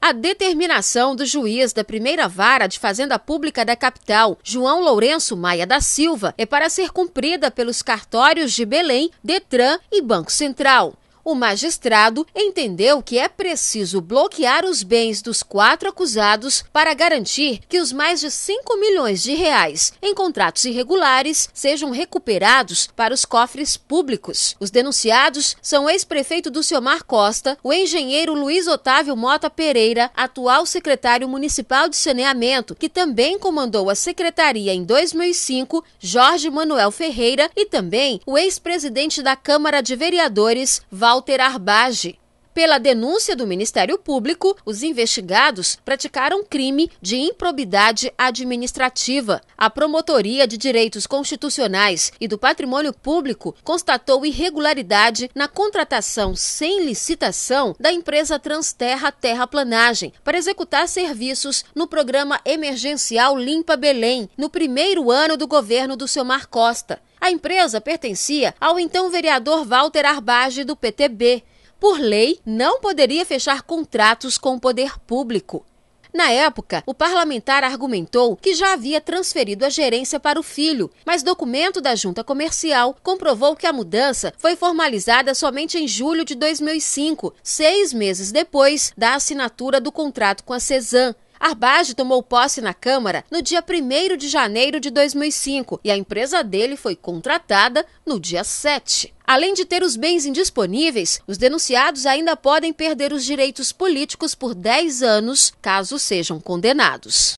A determinação do juiz da primeira vara de Fazenda Pública da capital, João Lourenço Maia da Silva, é para ser cumprida pelos cartórios de Belém, Detran e Banco Central o magistrado entendeu que é preciso bloquear os bens dos quatro acusados para garantir que os mais de 5 milhões de reais em contratos irregulares sejam recuperados para os cofres públicos. Os denunciados são o ex-prefeito do Ciomar Costa, o engenheiro Luiz Otávio Mota Pereira, atual secretário municipal de saneamento, que também comandou a secretaria em 2005, Jorge Manuel Ferreira, e também o ex-presidente da Câmara de Vereadores, Val alterar base pela denúncia do Ministério Público, os investigados praticaram crime de improbidade administrativa. A Promotoria de Direitos Constitucionais e do Patrimônio Público constatou irregularidade na contratação sem licitação da empresa Transterra Terraplanagem para executar serviços no programa emergencial Limpa Belém, no primeiro ano do governo do seu Mar Costa. A empresa pertencia ao então vereador Walter Arbage, do PTB por lei, não poderia fechar contratos com o poder público. Na época, o parlamentar argumentou que já havia transferido a gerência para o filho, mas documento da junta comercial comprovou que a mudança foi formalizada somente em julho de 2005, seis meses depois da assinatura do contrato com a Cezan. Arbage tomou posse na Câmara no dia 1 de janeiro de 2005 e a empresa dele foi contratada no dia 7. Além de ter os bens indisponíveis, os denunciados ainda podem perder os direitos políticos por 10 anos, caso sejam condenados.